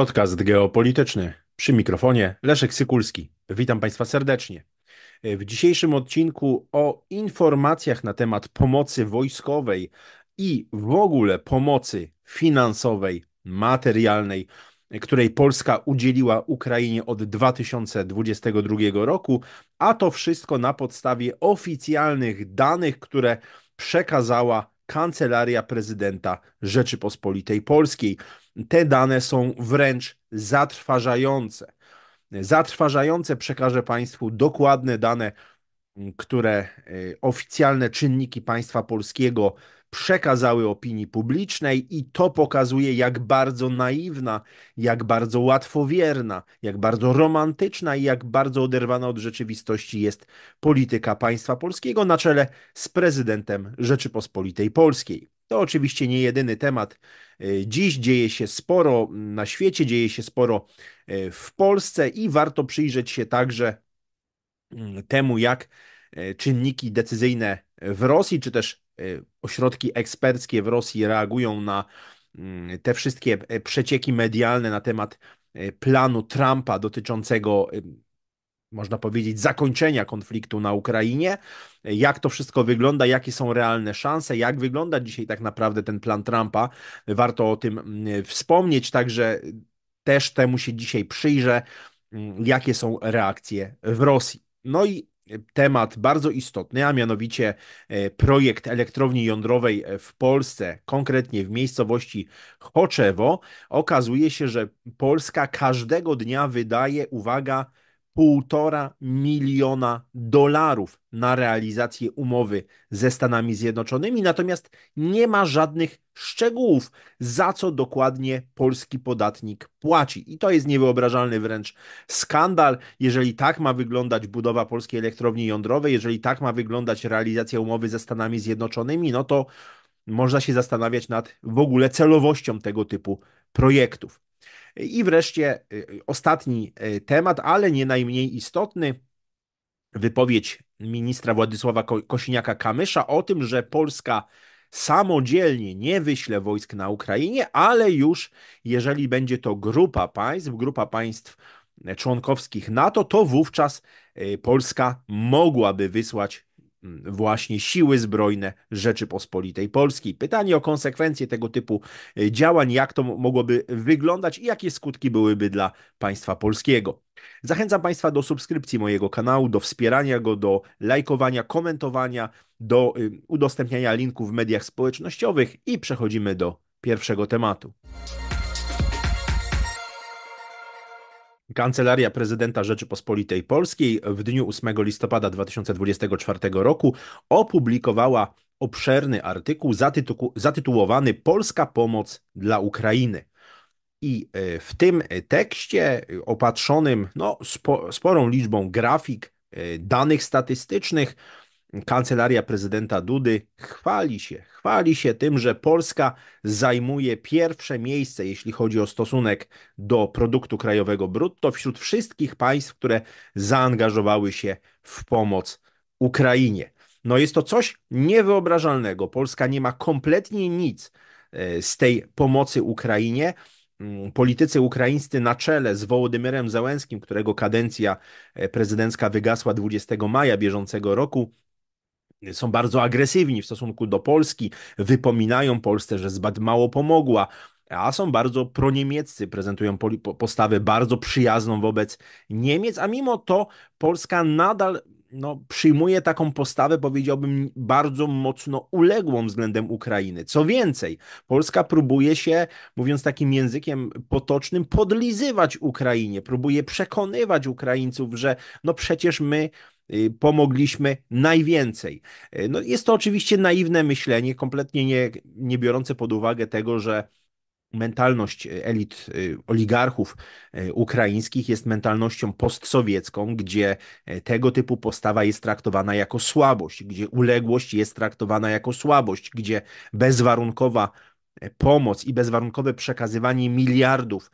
Podcast geopolityczny. Przy mikrofonie Leszek Sykulski. Witam Państwa serdecznie. E, w dzisiejszym odcinku o informacjach na temat pomocy wojskowej i w ogóle pomocy finansowej, materialnej, której Polska udzieliła Ukrainie od 2022 roku, a to wszystko na podstawie oficjalnych danych, które przekazała Kancelaria Prezydenta Rzeczypospolitej Polskiej. Te dane są wręcz zatrważające. Zatrważające przekażę Państwu dokładne dane, mm, które y, oficjalne czynniki państwa polskiego przekazały opinii publicznej, i to pokazuje, jak bardzo naiwna, jak bardzo łatwowierna, jak bardzo romantyczna i jak bardzo oderwana od rzeczywistości jest polityka państwa polskiego na czele z prezydentem Rzeczypospolitej Polskiej. To oczywiście nie jedyny temat. E, dziś dzieje się sporo na świecie, dzieje się sporo e, w Polsce i warto przyjrzeć się także mm, temu, jak e, czynniki decyzyjne w Rosji, czy też Y, ośrodki eksperckie w Rosji reagują na mm, te wszystkie e, przecieki medialne na temat e, planu Trumpa dotyczącego y, można powiedzieć, zakończenia konfliktu na Ukrainie. Jak to wszystko wygląda, jakie są realne szanse, jak wygląda dzisiaj tak naprawdę ten plan Trumpa. Warto o tym mm, wspomnieć, także też temu się dzisiaj przyjrzę, mm, jakie są reakcje w Rosji. No i temat bardzo istotny, a mianowicie e, projekt elektrowni jądrowej e, w Polsce, konkretnie w miejscowości Choczewo, okazuje się, że Polska każdego dnia wydaje, uwaga, Półtora miliona dolarów na realizację umowy ze Stanami Zjednoczonymi, natomiast nie ma żadnych szczegółów, za co dokładnie polski podatnik płaci. I to jest niewyobrażalny wręcz skandal, jeżeli tak ma wyglądać budowa polskiej elektrowni jądrowej, jeżeli tak ma wyglądać realizacja umowy ze Stanami Zjednoczonymi, no to można się zastanawiać nad w ogóle celowością tego typu projektów. I wreszcie y, y, ostatni y, temat, ale nie najmniej istotny, wypowiedź ministra Władysława Kosiniaka-Kamysza o tym, że Polska samodzielnie nie wyśle wojsk na Ukrainie, ale już jeżeli będzie to grupa państw, grupa państw członkowskich NATO, to wówczas Polska mogłaby wysłać Mm, właśnie siły zbrojne Rzeczypospolitej Polskiej. Pytanie o konsekwencje tego typu e, działań, jak to mogłoby wyglądać i jakie skutki byłyby dla państwa polskiego. Zachęcam Państwa do subskrypcji mojego kanału, do wspierania go, do lajkowania, komentowania, do y, udostępniania linków w mediach społecznościowych i przechodzimy do pierwszego tematu. Kancelaria Prezydenta Rzeczypospolitej Polskiej w dniu 8 listopada 2024 roku opublikowała obszerny artykuł zatytu zatytułowany Polska pomoc dla Ukrainy. I e, w tym tekście, opatrzonym no, spo sporą liczbą grafik, e, danych statystycznych, Kancelaria prezydenta Dudy chwali się, chwali się tym, że Polska zajmuje pierwsze miejsce, jeśli chodzi o stosunek do produktu krajowego brutto wśród wszystkich państw, które zaangażowały się w pomoc Ukrainie. No jest to coś niewyobrażalnego. Polska nie ma kompletnie nic e, z tej pomocy Ukrainie mm, politycy ukraińscy na czele z Wołodymyrem Załęskim, którego kadencja e, prezydencka wygasła 20 maja bieżącego roku, są bardzo agresywni w stosunku do Polski, wypominają Polsce, że zbyt mało pomogła, a są bardzo proniemieccy, prezentują postawę bardzo przyjazną wobec Niemiec, a mimo to Polska nadal no, przyjmuje taką postawę, powiedziałbym, bardzo mocno uległą względem Ukrainy. Co więcej, Polska próbuje się, mówiąc takim językiem potocznym, podlizywać Ukrainie, próbuje przekonywać Ukraińców, że no przecież my Y, pomogliśmy najwięcej. Y, no jest to oczywiście naiwne myślenie, kompletnie nie, nie biorące pod uwagę tego, że mentalność y, elit oligarchów ukraińskich jest mentalnością postsowiecką, gdzie tego typu postawa jest traktowana jako słabość, gdzie uległość jest traktowana jako słabość, gdzie bezwarunkowa pomoc i bezwarunkowe przekazywanie miliardów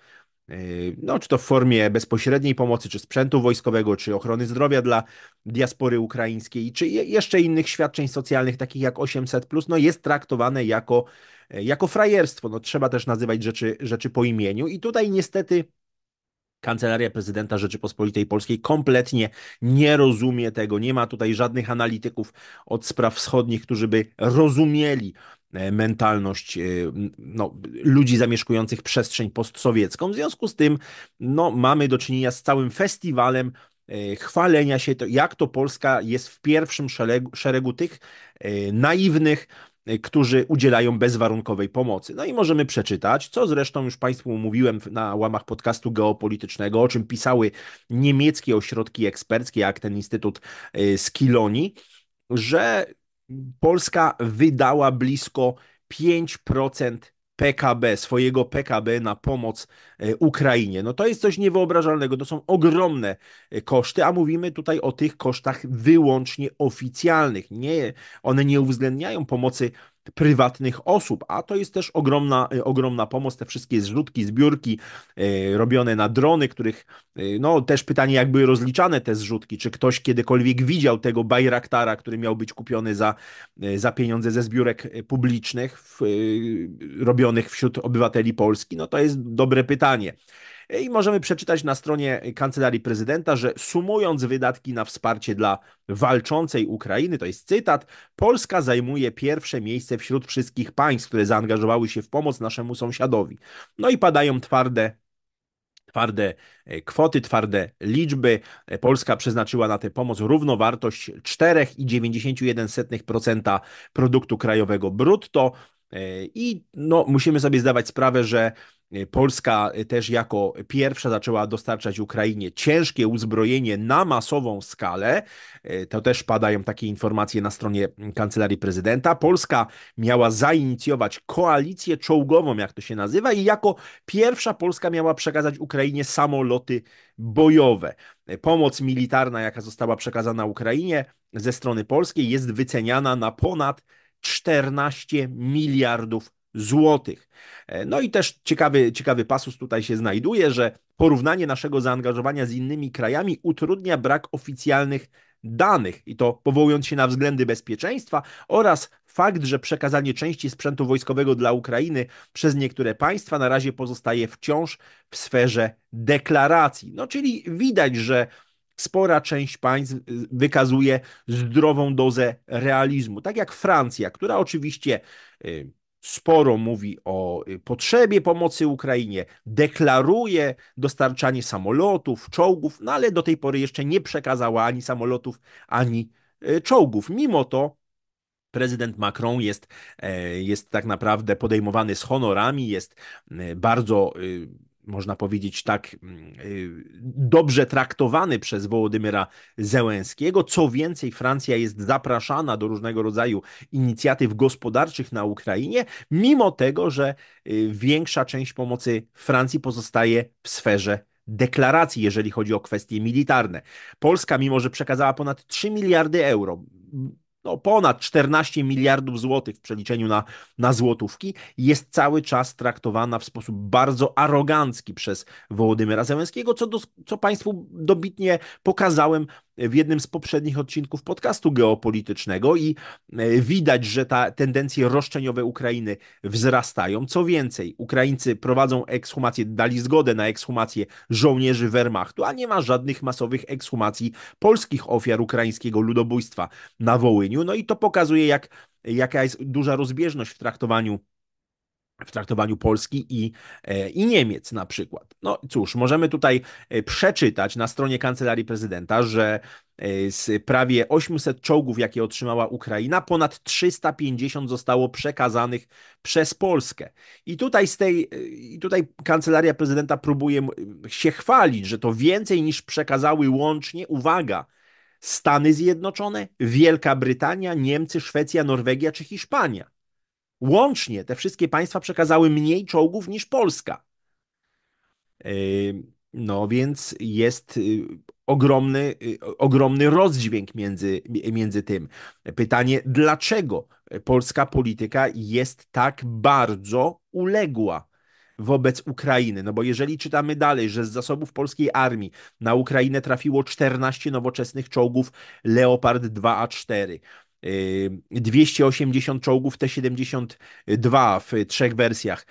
Yy, no, czy to w formie bezpośredniej pomocy, czy sprzętu wojskowego, czy ochrony zdrowia dla diaspory ukraińskiej, czy jeszcze innych świadczeń socjalnych, takich jak 800, no, jest traktowane jako, yy, jako frajerstwo. No, trzeba też nazywać rzeczy, rzeczy po imieniu, i tutaj niestety. Kancelaria Prezydenta Rzeczypospolitej Polskiej kompletnie nie rozumie tego. Nie ma tutaj żadnych analityków od spraw wschodnich, którzy by rozumieli E, mentalność e, no, ludzi zamieszkujących przestrzeń postsowiecką. W związku z tym no, mamy do czynienia z całym festiwalem e, chwalenia się, to, jak to Polska jest w pierwszym szeregu, szeregu tych naiwnych, którzy udzielają bezwarunkowej pomocy. No i możemy przeczytać, co zresztą już Państwu mówiłem na łamach podcastu geopolitycznego, o czym pisały niemieckie ośrodki eksperckie, jak ten Instytut z Kilonii, że Polska wydała blisko 5% PKB, swojego PKB na pomoc e, Ukrainie. No to jest coś niewyobrażalnego, to są ogromne e, koszty, a mówimy tutaj o tych kosztach wyłącznie oficjalnych. Nie, one nie uwzględniają pomocy prywatnych osób, a to jest też ogromna, y, ogromna pomoc, te wszystkie zrzutki, zbiórki y, robione na drony, których, y, no też pytanie jak były rozliczane te zrzutki, czy ktoś kiedykolwiek widział tego Bajraktara, który miał być kupiony za, za pieniądze ze zbiórek publicznych w, robionych wśród obywateli Polski, no to jest dobre pytanie. I możemy przeczytać na stronie Kancelarii Prezydenta, że sumując wydatki na wsparcie dla walczącej Ukrainy, to jest cytat, Polska zajmuje pierwsze miejsce wśród wszystkich państw, które zaangażowały się w pomoc naszemu sąsiadowi. No i padają twarde twarde e, kwoty, twarde liczby. E, Polska przeznaczyła na tę pomoc równowartość 4,91% produktu krajowego brutto. E, I no, musimy sobie zdawać sprawę, że e, Polska e, też jako pierwsza zaczęła dostarczać Ukrainie ciężkie uzbrojenie na masową skalę. To też padają takie informacje na stronie mm, kancelarii prezydenta. Polska miała zainicjować koalicję czołgową, jak to się nazywa, i jako pierwsza Polska miała przekazać Ukrainie samoloty bojowe. Pomoc militarna, jaka została przekazana Ukrainie ze strony polskiej, jest wyceniana na ponad 14 miliardów złotych. E, no i też ciekawy, ciekawy pasus tutaj się znajduje, że porównanie naszego zaangażowania z innymi krajami utrudnia brak oficjalnych danych i to powołując się na względy bezpieczeństwa oraz fakt, że przekazanie części sprzętu wojskowego dla Ukrainy przez niektóre państwa na razie pozostaje wciąż w sferze deklaracji. No czyli widać, że spora część państw y, wykazuje zdrową dozę realizmu. Tak jak Francja, która oczywiście y, sporo mówi o y, potrzebie pomocy Ukrainie, deklaruje dostarczanie samolotów, czołgów, no ale do tej pory jeszcze nie przekazała ani samolotów, ani czołgów. Mimo to prezydent Macron jest, e, jest tak naprawdę podejmowany z honorami, jest bardzo można powiedzieć tak, mm, y, dobrze traktowany przez Wołodymyra Zełęskiego. Co więcej, Francja jest zapraszana do różnego rodzaju inicjatyw gospodarczych na Ukrainie, mimo tego, że y, większa część pomocy Francji pozostaje w sferze deklaracji, jeżeli chodzi o kwestie militarne. Polska, mimo że przekazała ponad 3 miliardy euro, no, ponad 14 miliardów złotych w przeliczeniu na, na złotówki, jest cały czas traktowana w sposób bardzo arogancki przez Wołodymyra Zełenskiego, co, do, co Państwu dobitnie pokazałem w jednym z poprzednich odcinków podcastu geopolitycznego i e, widać, że ta tendencje roszczeniowe Ukrainy wzrastają. Co więcej, Ukraińcy prowadzą ekshumację, dali zgodę na ekshumację żołnierzy Wehrmachtu, a nie ma żadnych masowych ekshumacji polskich ofiar ukraińskiego ludobójstwa na Wołyniu. No i to pokazuje, jak, jaka jest duża rozbieżność w traktowaniu w traktowaniu Polski i, e, i Niemiec na przykład. No cóż, możemy tutaj e, przeczytać na stronie Kancelarii Prezydenta, że e, z prawie 800 czołgów, jakie otrzymała Ukraina, ponad 350 zostało przekazanych przez Polskę. I tutaj, z tej, i tutaj kancelaria prezydenta próbuje się chwalić, że to więcej niż przekazały łącznie, uwaga, Stany Zjednoczone, Wielka Brytania, Niemcy, Szwecja, Norwegia czy Hiszpania. Łącznie te wszystkie państwa przekazały mniej czołgów niż Polska. E, no więc jest y, ogromny, y, ogromny rozdźwięk między, między tym. Pytanie, dlaczego polska polityka jest tak bardzo uległa? wobec Ukrainy. No bo jeżeli czytamy dalej, że z zasobów polskiej armii na Ukrainę trafiło 14 nowoczesnych czołgów Leopard 2A4, 280 czołgów T-72 w trzech wersjach,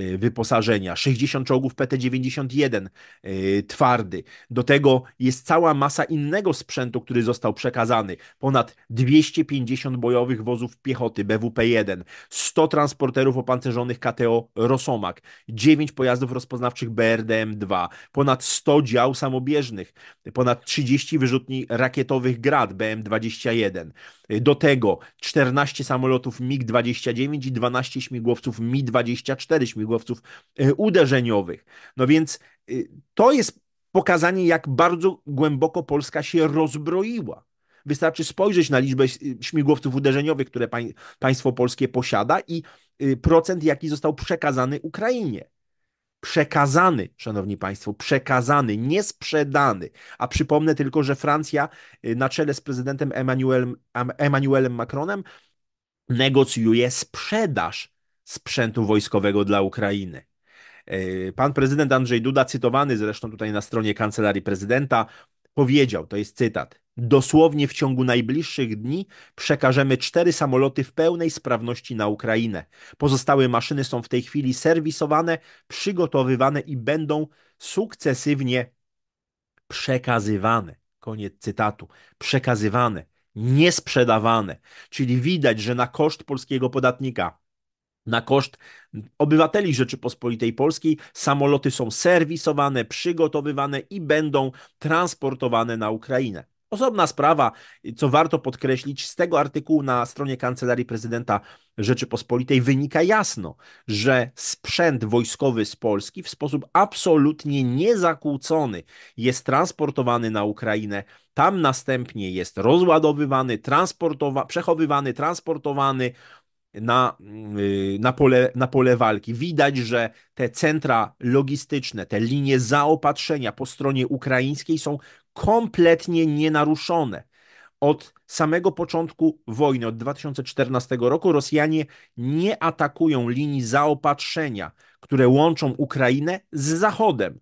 Y, wyposażenia, 60 czołgów PT-91 y, twardy. Do tego jest cała masa innego sprzętu, który został przekazany. Ponad 250 bojowych wozów piechoty BWP-1, 100 transporterów opancerzonych KTO Rosomak, 9 pojazdów rozpoznawczych BRDM-2, ponad 100 dział samobieżnych, ponad 30 wyrzutni rakietowych Grad BM-21. Do tego 14 samolotów MiG-29 i 12 śmigłowców Mi-24 śmigłowców e, uderzeniowych. No więc e, to jest pokazanie, jak bardzo głęboko Polska się rozbroiła. Wystarczy spojrzeć na liczbę e, śmigłowców uderzeniowych, które państwo polskie posiada i procent, jaki został przekazany Ukrainie. Przekazany, szanowni państwo, przekazany, nie sprzedany. A przypomnę tylko, że Francja na czele z prezydentem Emmanuelem, Emmanuelem Macronem negocjuje sprzedaż sprzętu wojskowego dla Ukrainy. E, pan prezydent Andrzej Duda, cytowany zresztą tutaj na stronie kancelarii prezydenta, powiedział, to jest cytat, dosłownie w ciągu najbliższych dni przekażemy cztery samoloty w pełnej sprawności na Ukrainę. Pozostałe maszyny są w tej chwili serwisowane, przygotowywane i będą sukcesywnie przekazywane. Koniec cytatu. Przekazywane, niesprzedawane. Czyli widać, że na koszt polskiego podatnika na koszt obywateli Rzeczypospolitej Polskiej. Samoloty są serwisowane, przygotowywane i będą transportowane na Ukrainę. Osobna sprawa, co warto podkreślić, z tego artykułu na stronie Kancelarii Prezydenta Rzeczypospolitej wynika jasno, że sprzęt wojskowy z Polski w sposób absolutnie niezakłócony jest transportowany na Ukrainę. Tam następnie jest rozładowywany, transportowa- przechowywany, transportowany, na, y, na, pole, na pole walki. Widać, że te centra logistyczne, te linie zaopatrzenia po stronie ukraińskiej są kompletnie nienaruszone. Od samego początku wojny, od 2014 roku, Rosjanie nie atakują linii zaopatrzenia, które łączą Ukrainę z Zachodem.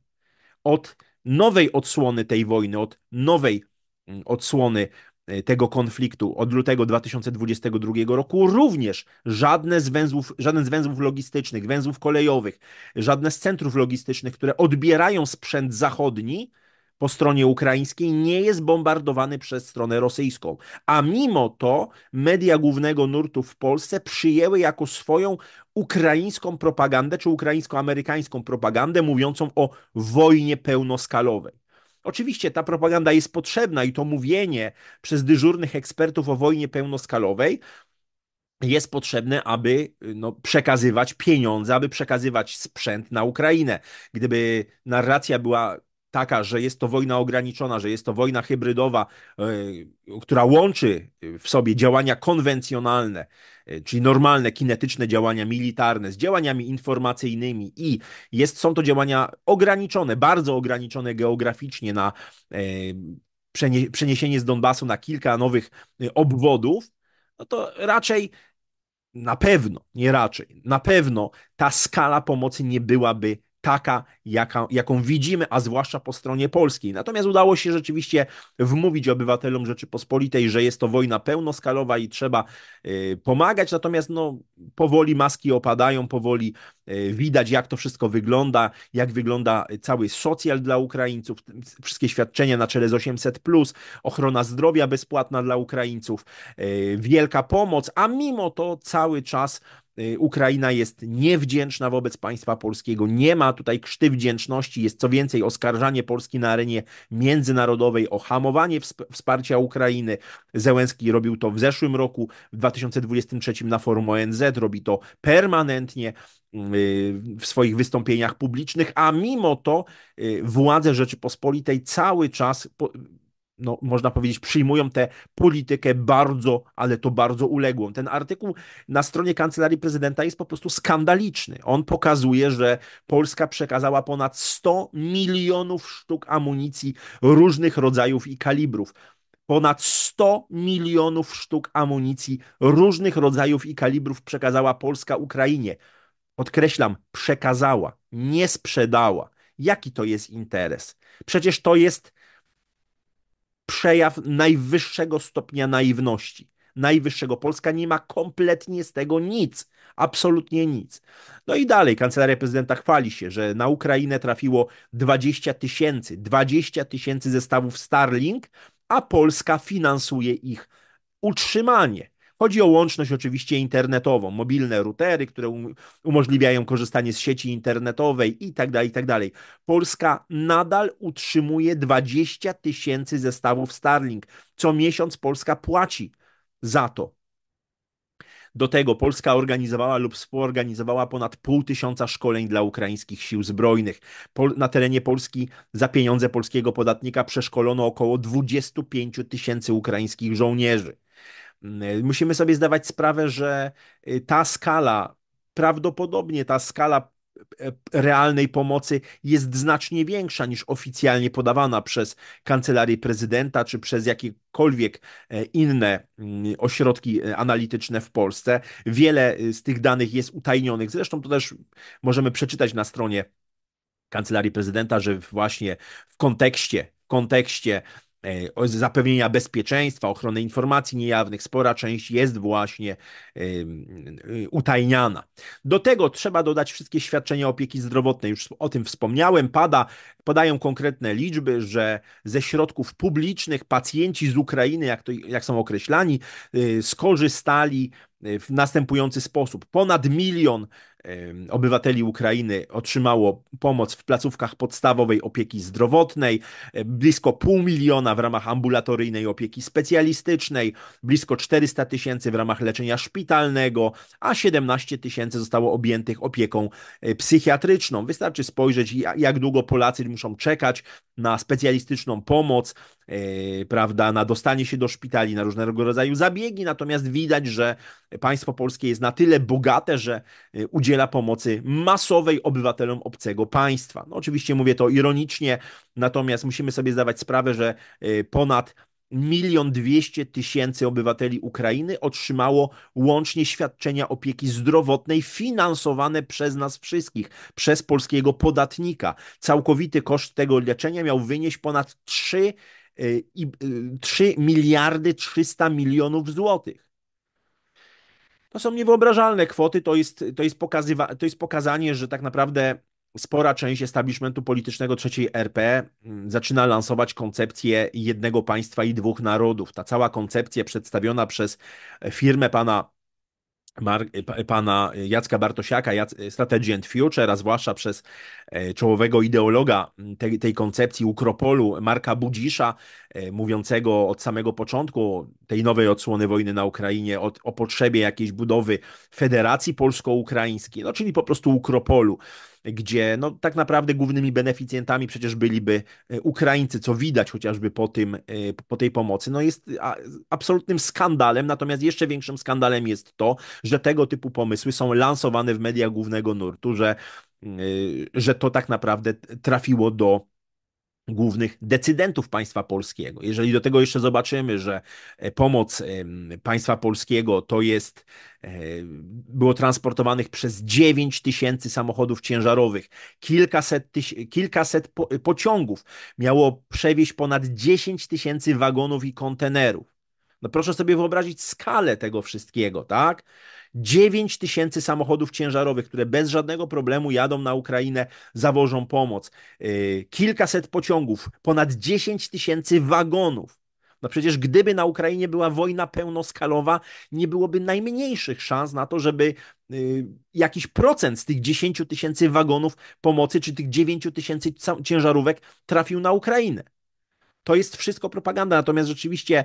Od nowej odsłony tej wojny, od nowej mm, odsłony E, tego konfliktu od lutego 2022 roku również żadne z węzłów, żaden z węzłów logistycznych, węzłów kolejowych, żadne z centrów logistycznych, które odbierają sprzęt zachodni po stronie ukraińskiej, nie jest bombardowany przez stronę rosyjską. A mimo to media głównego nurtu w Polsce przyjęły jako swoją ukraińską propagandę, czy ukraińsko-amerykańską propagandę mówiącą o wojnie pełnoskalowej. Oczywiście ta propaganda jest potrzebna i to mówienie przez dyżurnych ekspertów o wojnie pełnoskalowej jest potrzebne, aby y, no, przekazywać pieniądze, aby przekazywać sprzęt na Ukrainę. Gdyby narracja była taka, że jest to wojna ograniczona, że jest to wojna hybrydowa, yy, która łączy y, w sobie działania konwencjonalne E, czyli normalne kinetyczne działania militarne z działaniami informacyjnymi i jest, są to działania ograniczone, bardzo ograniczone geograficznie na e, przenie, przeniesienie z Donbasu na kilka nowych e, obwodów, no to raczej na pewno, nie raczej, na pewno ta skala pomocy nie byłaby taka, jaka, jaką widzimy, a zwłaszcza po stronie polskiej. Natomiast udało się rzeczywiście wmówić obywatelom Rzeczypospolitej, że jest to wojna pełnoskalowa i trzeba y, pomagać, natomiast no, powoli maski opadają, powoli y, widać, jak to wszystko wygląda, jak wygląda cały socjal dla Ukraińców, wszystkie świadczenia na czele z 800, ochrona zdrowia bezpłatna dla Ukraińców, y, wielka pomoc, a mimo to cały czas Y, Ukraina jest niewdzięczna wobec państwa polskiego, nie ma tutaj krzty wdzięczności, jest co więcej oskarżanie Polski na arenie międzynarodowej o hamowanie wsparcia Ukrainy. Zełenski robił to w zeszłym roku, w 2023 na forum ONZ, robi to permanentnie mm, y, w swoich wystąpieniach publicznych, a mimo to y, władze Rzeczypospolitej cały czas no, można powiedzieć, przyjmują tę politykę bardzo, ale to bardzo uległą. Ten artykuł na stronie kancelarii prezydenta jest po prostu skandaliczny. On pokazuje, że Polska przekazała ponad 100 milionów sztuk amunicji różnych rodzajów i kalibrów ponad 100 milionów sztuk amunicji różnych rodzajów i kalibrów przekazała Polska Ukrainie. Podkreślam, przekazała, nie sprzedała. Jaki to jest interes? Przecież to jest przejaw najwyższego stopnia naiwności. Najwyższego. Polska nie ma kompletnie z tego nic. Absolutnie nic. No i dalej, kancelaria prezydenta chwali się, że na Ukrainę trafiło 20 tysięcy, 20 tysięcy zestawów Starlink, a Polska finansuje ich utrzymanie. Chodzi o łączność oczywiście internetową, mobilne routery, które um-, umożliwiają korzystanie z sieci internetowej itd. Tak itd. Tak Polska nadal utrzymuje 20 tysięcy zestawów Starlink. Co miesiąc Polska płaci za to. Do tego Polska organizowała lub współorganizowała ponad pół tysiąca szkoleń dla ukraińskich sił zbrojnych. Pol na terenie Polski za pieniądze polskiego podatnika przeszkolono około 25 tysięcy ukraińskich żołnierzy. Mm, y, musimy sobie zdawać sprawę, że y, ta skala, prawdopodobnie ta skala e, e, realnej pomocy jest znacznie większa niż oficjalnie podawana przez kancelarię prezydenta czy przez jakiekolwiek e, inne mm, ośrodki analityczne w Polsce. Wiele y, z tych danych jest utajnionych. Zresztą to też możemy przeczytać na stronie Kancelarii Prezydenta, że właśnie w kontekście kontekście E, zapewnienia bezpieczeństwa, ochrony informacji niejawnych, spora część jest właśnie e, utajniana. Do tego trzeba dodać wszystkie świadczenia opieki zdrowotnej. Już o tym wspomniałem. Pada, podają konkretne liczby, że ze środków publicznych pacjenci z Ukrainy, jak, to, jak są określani, e, skorzystali w następujący sposób. Ponad milion obywateli Ukrainy otrzymało pomoc w placówkach podstawowej opieki zdrowotnej, e, blisko pół miliona w ramach ambulatoryjnej opieki specjalistycznej, blisko 400 tysięcy w ramach leczenia szpitalnego, a 17 tysięcy zostało objętych opieką e, psychiatryczną. Wystarczy spojrzeć, jak długo Polacy muszą czekać na specjalistyczną pomoc. E, prawda, na dostanie się do szpitali, na różnego rodzaju zabiegi, natomiast widać, że państwo polskie jest na tyle bogate, że e, udziela pomocy masowej obywatelom obcego państwa. No, oczywiście mówię to ironicznie, natomiast musimy sobie zdawać sprawę, że e, ponad milion dwieście tysięcy obywateli Ukrainy otrzymało łącznie świadczenia opieki zdrowotnej finansowane przez nas wszystkich, przez polskiego podatnika. Całkowity koszt tego leczenia miał wynieść ponad 3 Y, i 3 y, miliardy 300 milionów złotych. To są niewyobrażalne kwoty, to jest, to, jest pokazywa- to jest pokazanie, że tak naprawdę spora część establishmentu politycznego III RP zaczyna lansować koncepcję jednego państwa i dwóch narodów. Ta cała koncepcja przedstawiona przez firmę pana Y, pana Jacka Bartosiaka, y, Strategy and Future, a zwłaszcza przez e, czołowego ideologa tej, tej koncepcji Ukropolu, Marka Budzisza, e, mówiącego od samego początku tej nowej odsłony wojny na Ukrainie o, o potrzebie jakiejś budowy federacji polsko-ukraińskiej, no czyli po prostu Ukropolu gdzie no, tak naprawdę głównymi beneficjentami przecież byliby e, Ukraińcy, co widać chociażby po, tym, e, po tej pomocy. No jest absolutnym skandalem, natomiast jeszcze większym skandalem jest to, że tego typu pomysły są lansowane w mediach głównego nurtu, że, mm, e, że to tak naprawdę trafiło do głównych decydentów państwa polskiego. Jeżeli do tego jeszcze zobaczymy, że e, pomoc państwa polskiego to jest e, było transportowanych przez 9 tysięcy samochodów ciężarowych, kilkaset, tyś, kilkaset po, e, pociągów miało przewieźć ponad 10 tysięcy wagonów i kontenerów. No proszę sobie wyobrazić skalę tego wszystkiego, tak? 9 tysięcy samochodów ciężarowych, które bez żadnego problemu jadą na Ukrainę, zawożą pomoc. Yy, kilkaset pociągów, ponad 10 tysięcy wagonów. No przecież gdyby na Ukrainie była wojna pełnoskalowa, nie byłoby najmniejszych szans na to, żeby yy, jakiś procent z tych 10 tysięcy wagonów pomocy czy tych 9 tysięcy ciężarówek trafił na Ukrainę. To jest wszystko propaganda. Natomiast rzeczywiście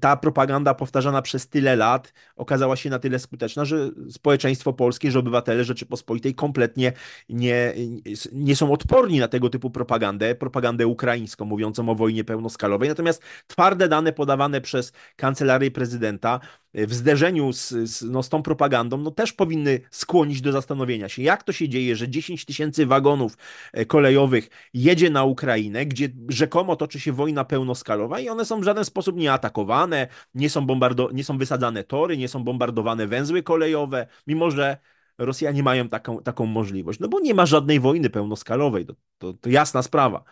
ta propaganda powtarzana przez tyle lat okazała się na tyle skuteczna, że społeczeństwo polskie, że obywatele Rzeczypospolitej kompletnie nie, nie są odporni na tego typu propagandę, propagandę ukraińską mówiącą o wojnie pełnoskalowej. Natomiast twarde dane podawane przez kancelarię prezydenta e, w zderzeniu z, z, no, z tą propagandą no, też powinny skłonić do zastanowienia się, jak to się dzieje, że 10 tysięcy wagonów e, kolejowych jedzie na Ukrainę, gdzie rzekomo toczy się wojna pełnoskalowa i one są w żaden sposób nie atakowane blokowane, nie są, bombardo- nie są wysadzane tory, nie są bombardowane węzły kolejowe, mimo że Rosjanie mają taką, taką możliwość. No bo nie ma żadnej wojny pełnoskalowej, to, to, to jasna sprawa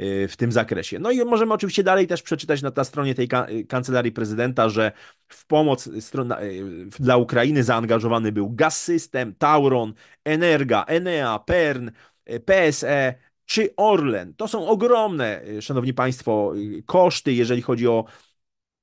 y, w tym zakresie. No i możemy oczywiście dalej też przeczytać na, ta stronie tej y, kancelarii prezydenta, że w pomoc y, strona, dla Ukrainy zaangażowany był Gaz System, Tauron, Energa, Enea, Pern, PSE czy Orlen. To są ogromne, szanowni państwo, koszty, jeżeli chodzi o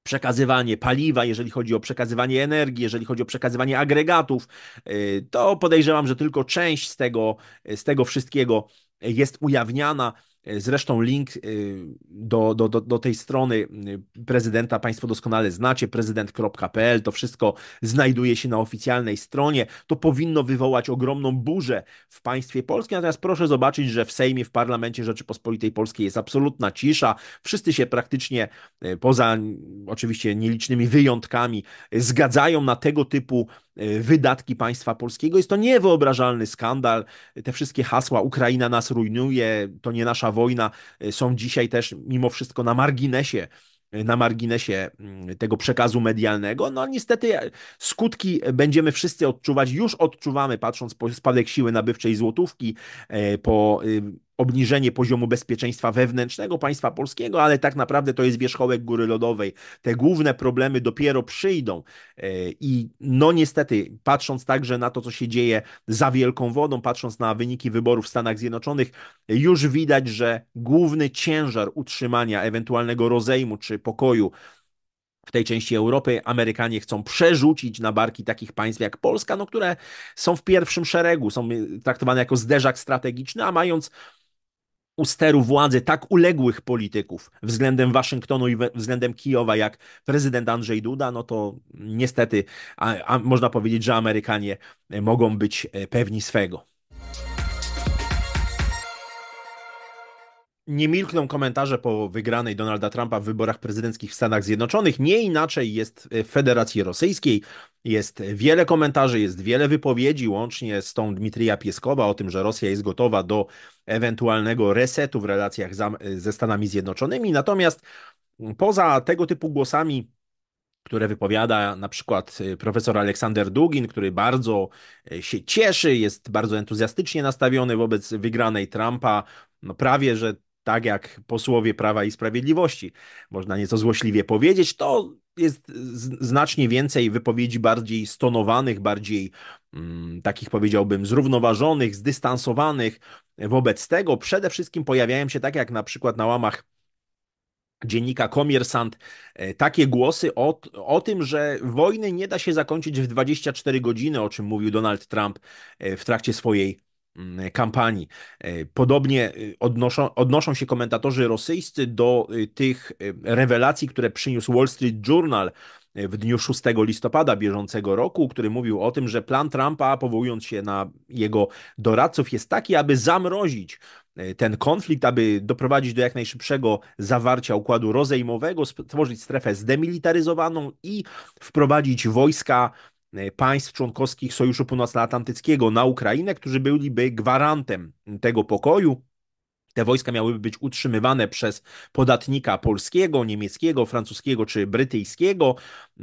przekazywanie paliwa, jeżeli chodzi o przekazywanie energii, jeżeli chodzi o przekazywanie agregatów, y, to podejrzewam, że tylko część z tego, y, z tego wszystkiego jest ujawniana E, zresztą link y, do, do, do, do tej strony y, prezydenta Państwo doskonale znacie, prezydent.pl. To wszystko znajduje się na oficjalnej stronie. To powinno wywołać ogromną burzę w państwie polskim. Natomiast proszę zobaczyć, że w Sejmie, w parlamencie Rzeczypospolitej Polskiej jest absolutna cisza. Wszyscy się praktycznie, y, poza oczywiście nielicznymi wyjątkami, zgadzają na tego typu E, wydatki państwa polskiego. Jest to niewyobrażalny skandal. Te wszystkie hasła Ukraina nas rujnuje, to nie nasza wojna e, są dzisiaj też mimo wszystko na marginesie e, na marginesie mm, tego przekazu medialnego. No niestety skutki będziemy wszyscy odczuwać, już odczuwamy, patrząc po spadek siły nabywczej złotówki, po y, obniżenie poziomu bezpieczeństwa wewnętrznego państwa polskiego, ale tak naprawdę to jest wierzchołek góry lodowej. Te główne problemy dopiero przyjdą e, i no niestety, patrząc także na to, co się dzieje za wielką wodą, patrząc na wyniki wyborów w Stanach Zjednoczonych, już widać, że główny ciężar utrzymania ewentualnego rozejmu czy pokoju w tej części Europy Amerykanie chcą przerzucić na barki takich państw jak Polska, no, które są w pierwszym szeregu, są traktowane jako zderzak strategiczny, a mając u steru władzy tak uległych polityków względem Waszyngtonu i względem Kijowa, jak prezydent Andrzej Duda, no to niestety a, a można powiedzieć, że Amerykanie mogą być e, pewni swego. nie milkną komentarze po wygranej Donalda Trumpa w wyborach prezydenckich w Stanach Zjednoczonych. Nie inaczej jest w Federacji Rosyjskiej. Jest wiele komentarzy, jest wiele wypowiedzi, łącznie z tą Dmitrija Pieskowa o tym, że Rosja jest gotowa do ewentualnego resetu w relacjach ze Stanami Zjednoczonymi. Natomiast poza tego typu głosami które wypowiada na przykład y, profesor Aleksander Dugin, który bardzo y, się cieszy, jest bardzo entuzjastycznie nastawiony wobec wygranej Trumpa. No prawie, że tak jak posłowie Prawa i Sprawiedliwości, można nieco złośliwie powiedzieć, to jest znacznie więcej wypowiedzi bardziej stonowanych, bardziej mm, takich powiedziałbym zrównoważonych, zdystansowanych. Wobec tego przede wszystkim pojawiają się tak jak na przykład na łamach dziennika Komiersant e, takie głosy o, o tym, że wojny nie da się zakończyć w 24 godziny, o czym mówił Donald Trump e, w trakcie swojej Mm, kampanii. E, podobnie y, odnoszą, odnoszą się komentatorzy rosyjscy do y, tych y, rewelacji, które przyniósł Wall Street Journal w dniu 6 listopada bieżącego roku, który mówił o tym, że plan Trumpa, powołując się na jego doradców, jest taki, aby zamrozić ten konflikt, aby doprowadzić do jak najszybszego zawarcia układu rozejmowego, stworzyć strefę zdemilitaryzowaną i wprowadzić wojska E, państw członkowskich Sojuszu Północnoatlantyckiego na Ukrainę, którzy byliby gwarantem tego pokoju. Te wojska miałyby być utrzymywane przez podatnika polskiego, niemieckiego, francuskiego czy brytyjskiego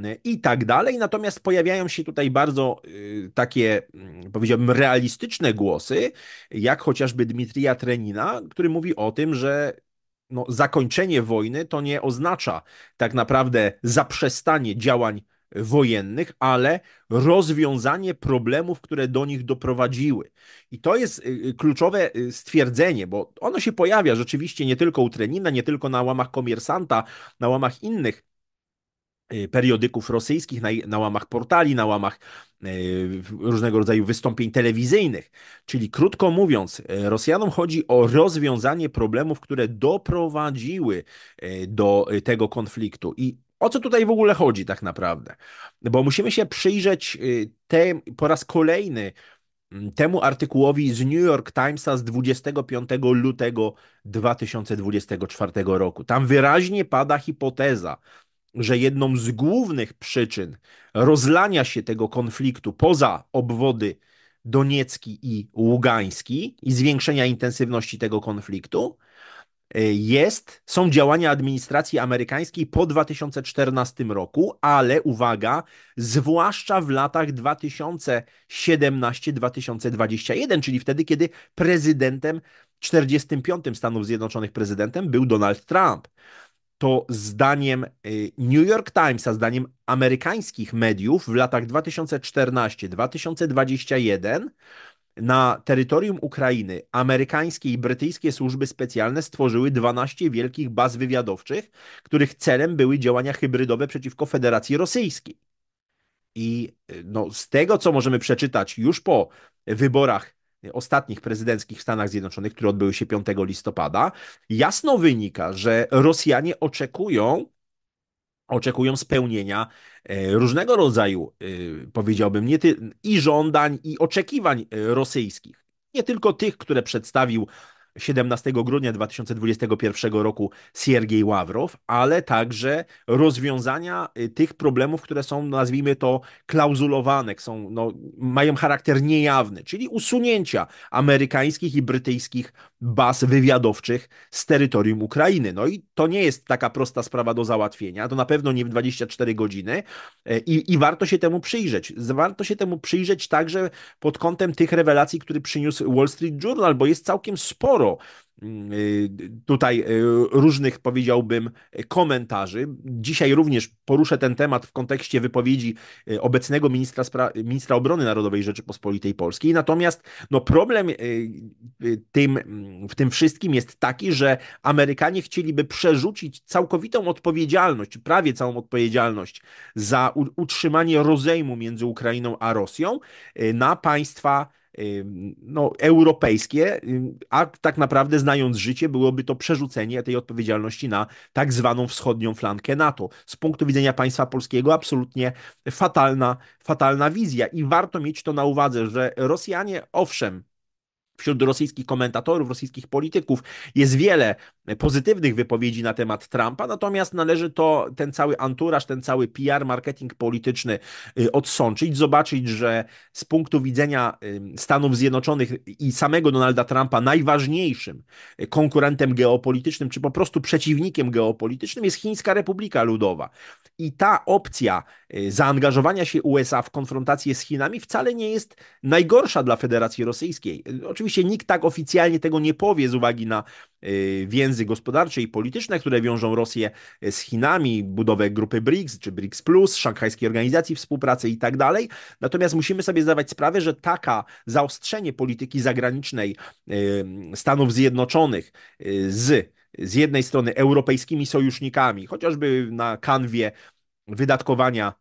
e, i tak dalej. Natomiast pojawiają się tutaj bardzo e, takie, mm, powiedziałbym, realistyczne głosy, jak chociażby Dmitrija Trenina, który mówi o tym, że no, zakończenie wojny to nie oznacza tak naprawdę zaprzestanie działań wojennych, ale rozwiązanie problemów, które do nich doprowadziły. I to jest y, y, kluczowe y, stwierdzenie, bo ono się pojawia rzeczywiście nie tylko u Trenina, nie tylko na łamach komersanta, na łamach innych periodyków rosyjskich, na, na łamach portali, na łamach różnego rodzaju wystąpień telewizyjnych. Czyli krótko mówiąc, Rosjanom chodzi o rozwiązanie problemów, które doprowadziły do tego konfliktu. I o co tutaj w ogóle chodzi tak naprawdę? Bo musimy się przyjrzeć y, te, po raz kolejny mm, temu artykułowi z New York Timesa z 25 lutego 2024 roku. Tam wyraźnie pada hipoteza, że jedną z głównych przyczyn rozlania się tego konfliktu poza obwody Doniecki i Ługański i zwiększenia intensywności tego konfliktu E, jest, są działania administracji amerykańskiej po 2014 roku, ale uwaga, zwłaszcza w latach 2017-2021, czyli wtedy, kiedy prezydentem 45. Stanów Zjednoczonych prezydentem był Donald Trump. To zdaniem e, New York Timesa, zdaniem amerykańskich mediów w latach 2014-2021 na terytorium Ukrainy amerykańskie i brytyjskie służby specjalne stworzyły 12 wielkich baz wywiadowczych, których celem były działania hybrydowe przeciwko Federacji Rosyjskiej. I y, no, z tego, co możemy przeczytać już po wyborach y, ostatnich prezydenckich w Stanach Zjednoczonych, które odbyły się 5 listopada, jasno wynika, że Rosjanie oczekują oczekują spełnienia e, różnego rodzaju, e, powiedziałbym, nie ty- i żądań, i oczekiwań e, rosyjskich. Nie tylko tych, które przedstawił 17 grudnia 2021 roku Siergiej Ławrow, ale także rozwiązania tych problemów, które są, nazwijmy to, klauzulowane, są, no, mają charakter niejawny, czyli usunięcia amerykańskich i brytyjskich baz wywiadowczych z terytorium Ukrainy. No i to nie jest taka prosta sprawa do załatwienia, to na pewno nie w 24 godziny e, i, i warto się temu przyjrzeć. Warto się temu przyjrzeć także pod kątem tych rewelacji, które przyniósł Wall Street Journal, bo jest całkiem sporo Mm, y, tutaj y, różnych, powiedziałbym, komentarzy. Dzisiaj również poruszę ten temat w kontekście wypowiedzi y, obecnego ministra, spra- ministra obrony narodowej Rzeczypospolitej Polskiej. Natomiast no, problem tym, w tym wszystkim jest taki, że Amerykanie chcieliby przerzucić całkowitą odpowiedzialność, prawie całą odpowiedzialność za utrzymanie rozejmu między Ukrainą a Rosją na państwa no, europejskie, a tak naprawdę znając życie, byłoby to przerzucenie tej odpowiedzialności na tak zwaną wschodnią flankę NATO. Z punktu widzenia państwa polskiego absolutnie fatalna, fatalna wizja i warto mieć to na uwadze, że Rosjanie owszem Wśród rosyjskich komentatorów, rosyjskich polityków jest wiele pozytywnych wypowiedzi na temat Trumpa, natomiast należy to ten cały anturaż, ten cały PR, marketing polityczny y, odsączyć, zobaczyć, że z punktu widzenia y, Stanów Zjednoczonych i samego Donalda Trumpa najważniejszym y, konkurentem geopolitycznym, czy po prostu przeciwnikiem geopolitycznym jest Chińska Republika Ludowa. I ta opcja zaangażowania się USA w konfrontację z Chinami wcale nie jest najgorsza dla Federacji Rosyjskiej. Oczywiście Oczywiście nikt tak oficjalnie tego nie powie z uwagi na y, więzy gospodarcze i polityczne, które wiążą Rosję y, z Chinami, budowę grupy BRICS czy BRICS, Szanghajskiej Organizacji Współpracy i tak dalej. Natomiast musimy sobie zdawać sprawę, że taka zaostrzenie polityki zagranicznej y, Stanów Zjednoczonych z z jednej strony europejskimi sojusznikami, chociażby na kanwie wydatkowania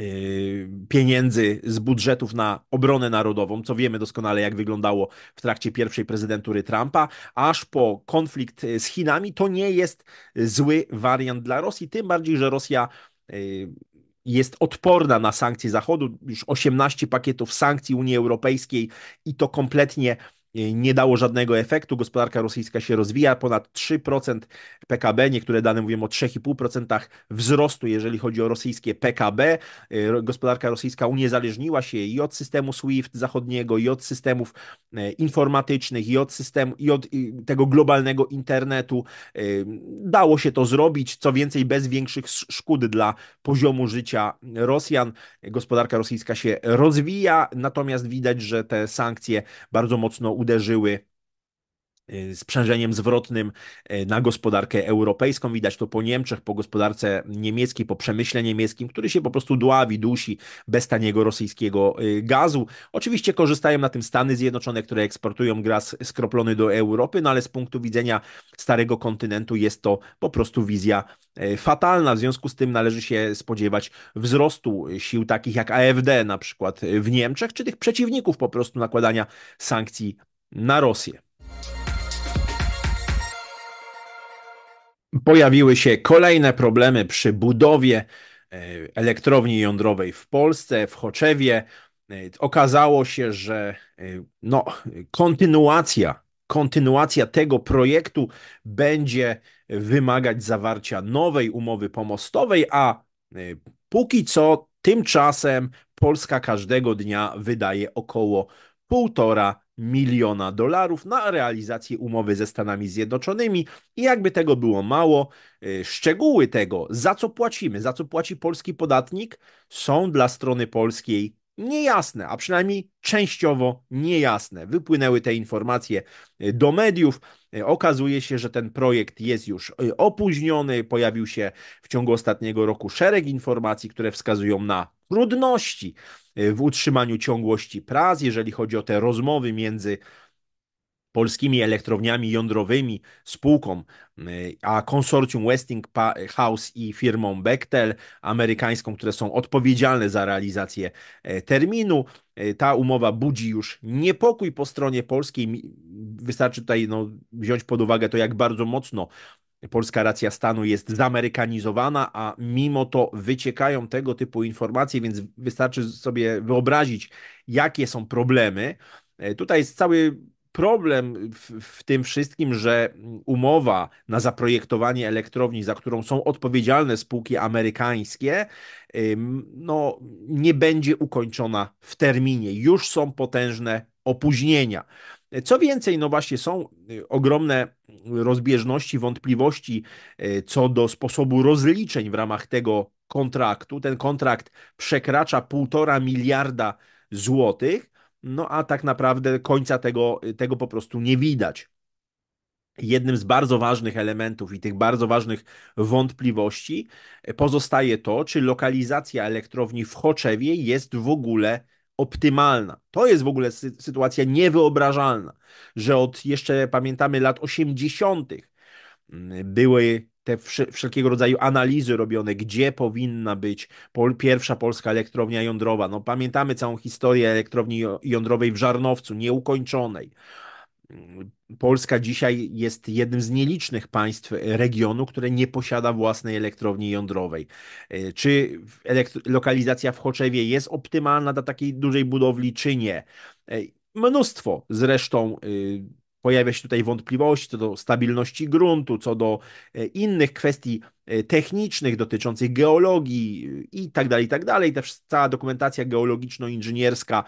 Y, pieniędzy z budżetów na obronę narodową, co wiemy doskonale, jak wyglądało w trakcie pierwszej prezydentury Trumpa, aż po konflikt y, z Chinami, to nie jest zły wariant dla Rosji, tym bardziej, że Rosja y, jest odporna na sankcje Zachodu, już 18 pakietów sankcji Unii Europejskiej i to kompletnie Y, nie dało żadnego efektu. Gospodarka rosyjska się rozwija, ponad 3% PKB, niektóre dane mówią o 3,5% wzrostu, jeżeli chodzi o rosyjskie PKB. Y, gospodarka rosyjska uniezależniła się i od systemu SWIFT zachodniego, i od systemów y, informatycznych, i od systemu, i od tego globalnego internetu. Dało się to zrobić, co więcej, bez większych szkód dla poziomu życia Rosjan. Gospodarka rosyjska się rozwija, natomiast widać, że te sankcje bardzo mocno uderzyły y, sprzężeniem zwrotnym y, na gospodarkę europejską. Widać to po Niemczech, po gospodarce niemieckiej, po przemyśle niemieckim, który się po prostu dławi, dusi bez taniego rosyjskiego y, gazu. Oczywiście korzystają na tym Stany Zjednoczone, które eksportują gaz skroplony do Europy, no ale z punktu widzenia starego kontynentu jest to po prostu wizja fatalna. W związku z tym należy się spodziewać wzrostu sił takich jak AfD na przykład w Niemczech, czy tych przeciwników po prostu nakładania sankcji na Rosję. Pojawiły się kolejne problemy przy budowie e, elektrowni jądrowej w Polsce, w Choczewie. E, okazało się, że e, no, kontynuacja, kontynuacja tego projektu będzie wymagać zawarcia nowej umowy pomostowej, a póki co tymczasem Polska każdego dnia wydaje około 1,5 miliona dolarów na realizację umowy ze Stanami Zjednoczonymi i jakby tego było mało, y, szczegóły tego, za co płacimy, za co płaci polski podatnik, są dla strony polskiej niejasne, a przynajmniej częściowo niejasne. Wypłynęły te informacje y, do mediów. Y, okazuje się, że ten projekt jest już opóźniony. Pojawił się w ciągu ostatniego roku szereg informacji, które wskazują na trudności e, w utrzymaniu ciągłości prac, jeżeli chodzi o te rozmowy między polskimi elektrowniami jądrowymi, spółką, a konsorcjum Westinghouse i firmą Bechtel amerykańską, które są odpowiedzialne za realizację e, terminu. E, ta umowa budzi już niepokój po stronie polskiej. Wystarczy tutaj no, wziąć pod uwagę to, jak bardzo mocno polska racja stanu jest zamerykanizowana, a mimo to wyciekają tego typu informacje, więc wystarczy sobie wyobrazić, jakie są problemy. E, tutaj jest cały problem w, w, tym wszystkim, że umowa na zaprojektowanie elektrowni, za którą są odpowiedzialne spółki amerykańskie, no, nie będzie ukończona w terminie. Już są potężne opóźnienia. Co więcej, no właśnie są y, ogromne rozbieżności, wątpliwości y, co do sposobu rozliczeń w ramach tego kontraktu. Ten kontrakt przekracza półtora miliarda złotych, no a tak naprawdę końca tego, y, tego po prostu nie widać. Jednym z bardzo ważnych elementów i tych bardzo ważnych wątpliwości pozostaje to, czy lokalizacja elektrowni w Choczewie jest w ogóle optymalna. To jest w ogóle sy sytuacja niewyobrażalna, że od jeszcze pamiętamy lat 80. Mm, były te wszelkiego rodzaju analizy robione, gdzie powinna być pol pierwsza polska elektrownia jądrowa. No, pamiętamy całą historię elektrowni jądrowej w Żarnowcu, nieukończonej. Polska dzisiaj jest jednym z nielicznych państw regionu, które nie posiada własnej elektrowni jądrowej. E, czy lokalizacja w Choczewie jest optymalna dla takiej dużej budowli, czy nie? E, mnóstwo zresztą e, pojawia się tutaj wątpliwości co do stabilności gruntu, co do innych kwestii technicznych dotyczących geologii i tak dalej, i tak dalej. Ta cała dokumentacja geologiczno-inżynierska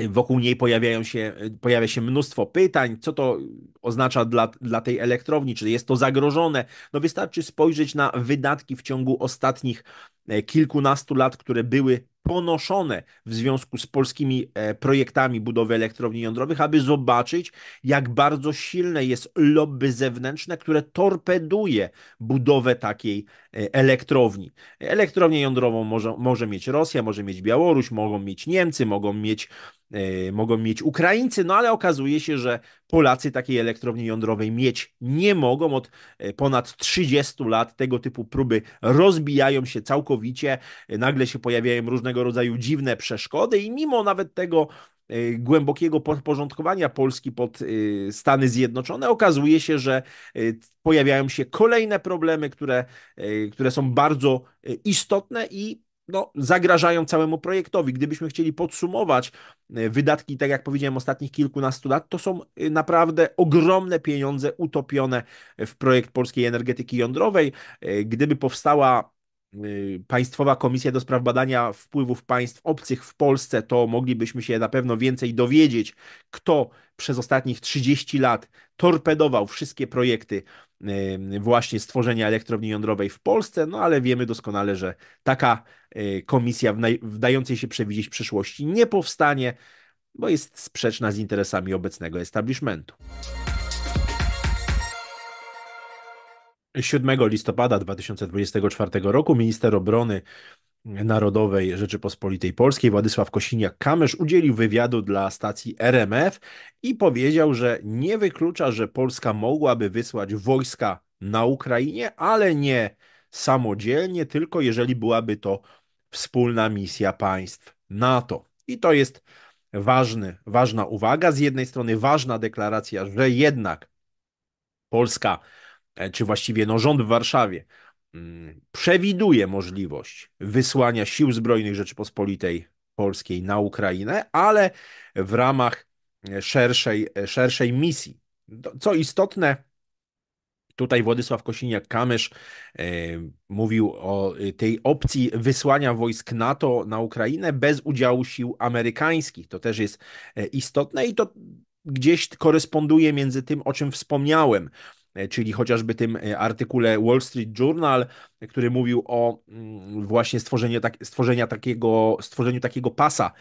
Y, wokół niej pojawiają się, y, pojawia się mnóstwo pytań, co to oznacza dla, dla tej elektrowni, czy jest to zagrożone. No wystarczy spojrzeć na wydatki w ciągu ostatnich E, kilkunastu lat, które były ponoszone w związku z polskimi e, projektami budowy elektrowni jądrowych, aby zobaczyć, jak bardzo silne jest lobby zewnętrzne, które torpeduje budowę takiej e, elektrowni. Elektrownię jądrową może, może mieć Rosja, może mieć Białoruś, mogą mieć Niemcy, mogą mieć, mogą mieć Ukraińcy, no ale okazuje się, że Polacy takiej elektrowni jądrowej mieć nie mogą. Od e, ponad 30 lat tego typu próby rozbijają się całkowicie, e, nagle się pojawiają różnego rodzaju dziwne przeszkody i mimo nawet tego e, głębokiego podporządkowania Polski pod Stany Zjednoczone, okazuje się, że pojawiają się kolejne problemy, które, które są bardzo istotne i no, zagrażają całemu projektowi. Gdybyśmy chcieli podsumować e, wydatki, tak jak powiedziałem, ostatnich kilkunastu lat, to są e, naprawdę ogromne pieniądze utopione w projekt polskiej energetyki jądrowej. E, gdyby powstała Państwowa Komisja do Spraw Badania Wpływów Państw Obcych w Polsce, to moglibyśmy się na pewno więcej dowiedzieć, kto przez ostatnich 30 lat torpedował wszystkie projekty Y, właśnie stworzenia elektrowni jądrowej w Polsce, no ale wiemy doskonale, że taka y, komisja w, w dającej się przewidzieć przyszłości nie powstanie, bo jest sprzeczna z interesami obecnego establishmentu. 7 listopada 2024 roku minister obrony Narodowej Rzeczypospolitej Polskiej Władysław Kosiniak-Kamysz udzielił wywiadu dla stacji RMF i powiedział, że nie wyklucza, że Polska mogłaby wysłać wojska na Ukrainie, ale nie samodzielnie, tylko jeżeli byłaby to wspólna misja państw NATO. I to jest ważny, ważna uwaga. Z jednej strony ważna deklaracja, że jednak Polska, e, czy właściwie no rząd w Warszawie, przewiduje możliwość wysłania sił zbrojnych Rzeczypospolitej Polskiej na Ukrainę, ale w ramach e, szerszej, e, szerszej misji. Co istotne, Tutaj Władysław Kosiniak-Kamysz e, mówił o tej opcji wysłania wojsk NATO na Ukrainę bez udziału sił amerykańskich. To też jest istotne i to gdzieś koresponduje między tym, o czym wspomniałem E, czyli chociażby tym e, artykule Wall Street Journal, który mówił o mm, właśnie stworzeniu, tak, stworzenia takiego, stworzeniu takiego pasa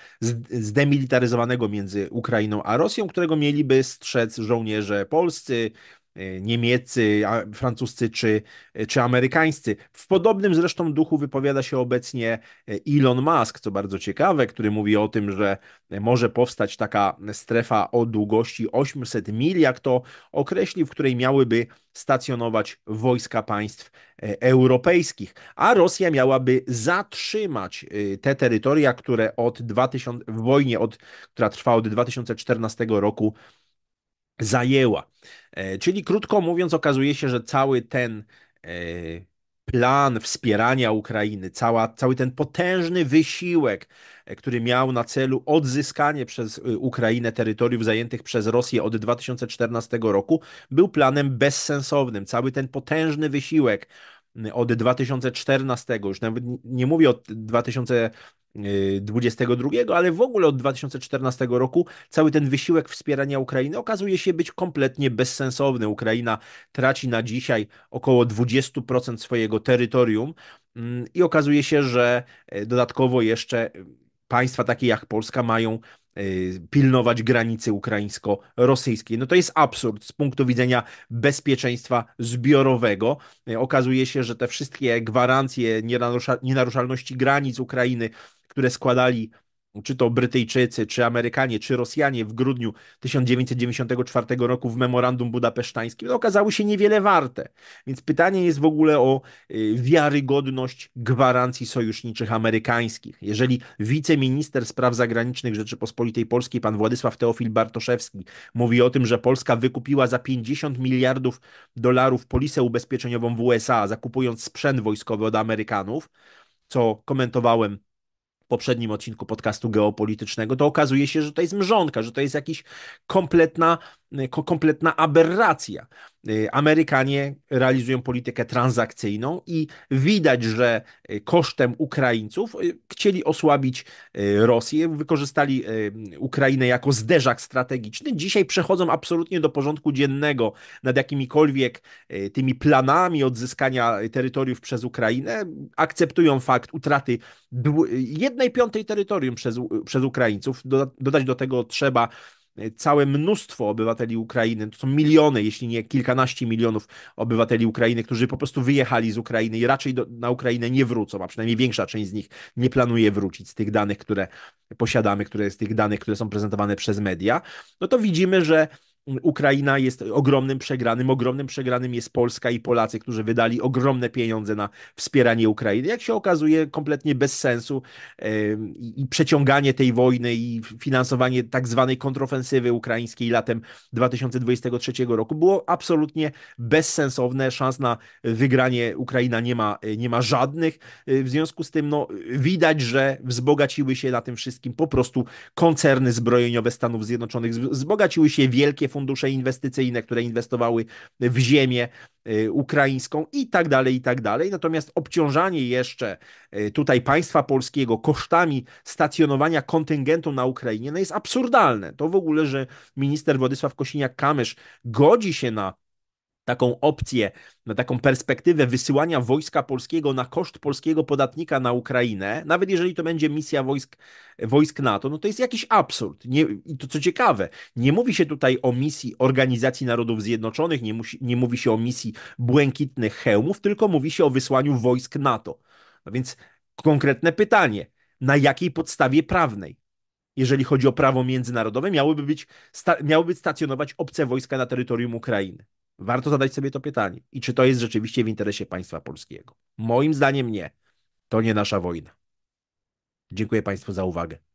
zdemilitaryzowanego między Ukrainą a Rosją, którego mieliby strzec żołnierze polscy, Y, niemieccy, francuscy czy, y, czy amerykańscy. W podobnym zresztą duchu wypowiada się obecnie y, Elon Musk, co bardzo ciekawe, który mówi o tym, że może powstać taka strefa o długości 800 mil, jak to określił, w której miałyby stacjonować wojska państw europejskich, a Rosja miałaby zatrzymać te terytoria, które od 2000, w wojnie, od, która trwa od 2014 roku, zajęła. E, czyli krótko mówiąc, okazuje się, że cały ten e, plan wspierania Ukrainy, cała, cały ten potężny wysiłek, e, który miał na celu odzyskanie przez Ukrainę terytoriów zajętych przez Rosję od 2014 roku, był planem bezsensownym. Cały ten potężny wysiłek od 2014, już nawet nie mówię od 2022, y, ale w ogóle od 2014 roku cały ten wysiłek wspierania Ukrainy okazuje się być kompletnie bezsensowny. Ukraina traci na dzisiaj około 20% swojego terytorium mm, i okazuje się, że e, dodatkowo jeszcze państwa takie jak Polska mają pilnować granicy ukraińsko-rosyjskiej. No to jest absurd z punktu widzenia bezpieczeństwa zbiorowego. Okazuje się, że te wszystkie gwarancje nienaruszalności granic Ukrainy, które składali czy to Brytyjczycy, czy Amerykanie, czy Rosjanie w grudniu 1994 roku w memorandum budapesztańskim, no, okazały się niewiele warte. Więc pytanie jest w ogóle o y, wiarygodność gwarancji sojuszniczych amerykańskich. Jeżeli wiceminister spraw zagranicznych Rzeczypospolitej Polskiej, pan Władysław Teofil Bartoszewski, mówi o tym, że Polska wykupiła za 50 miliardów dolarów polisę ubezpieczeniową w USA, zakupując sprzęt wojskowy od Amerykanów, co komentowałem poprzednim odcinku podcastu geopolitycznego, to okazuje się, że to jest mrzonka, że to jest jakaś kompletna Y, kompletna aberracja. Y, Amerykanie realizują politykę transakcyjną i widać, że y, kosztem Ukraińców chcieli osłabić Rosję, wykorzystali Ukrainę jako zderzak strategiczny. Dzisiaj przechodzą absolutnie do porządku dziennego nad jakimikolwiek tymi planami odzyskania terytoriów przez Ukrainę. Akceptują fakt utraty jednej piątej terytorium przez, przez Ukraińców. Dodać do tego trzeba Y, całe mnóstwo obywateli Ukrainy, to są miliony, jeśli nie kilkanaście milionów obywateli Ukrainy, którzy po prostu wyjechali z Ukrainy i raczej do, na Ukrainę nie wrócą, a przynajmniej większa część z nich nie planuje wrócić z tych danych, które posiadamy, które z tych danych, które są prezentowane przez media, no to widzimy, że Ukraina jest ogromnym przegranym. Ogromnym przegranym jest Polska i Polacy, którzy wydali ogromne pieniądze na wspieranie Ukrainy. Jak się okazuje, kompletnie bez sensu i przeciąganie tej wojny i finansowanie tak zwanej kontrofensywy ukraińskiej latem 2023 roku było absolutnie bezsensowne. Szans na wygranie Ukraina nie ma, nie ma żadnych. W związku z tym no, widać, że wzbogaciły się na tym wszystkim po prostu koncerny zbrojeniowe Stanów Zjednoczonych, wzbogaciły się wielkie fundusze inwestycyjne, które inwestowały w ziemię y, ukraińską i tak dalej, i tak dalej. Natomiast obciążanie jeszcze y, tutaj państwa polskiego kosztami stacjonowania kontyngentu na Ukrainie no jest absurdalne. To w ogóle, że minister Władysław Kosiniak-Kamysz godzi się na taką opcję, na taką perspektywę wysyłania wojska polskiego na koszt polskiego podatnika na Ukrainę, nawet jeżeli to będzie misja wojsk, wojsk NATO, no to jest jakiś absurd. Nie, I to co ciekawe, nie mówi się tutaj o misji Organizacji Narodów Zjednoczonych, nie, musi, nie mówi się o misji błękitnych hełmów, tylko mówi się o wysłaniu wojsk NATO. No więc konkretne pytanie, na jakiej podstawie prawnej? jeżeli chodzi o prawo międzynarodowe, miałyby, być, sta, miałyby stacjonować obce wojska na terytorium Ukrainy. Warto zadać sobie to pytanie. I czy to jest rzeczywiście w interesie państwa polskiego? Moim zdaniem nie. To nie nasza wojna. Dziękuję Państwu za uwagę.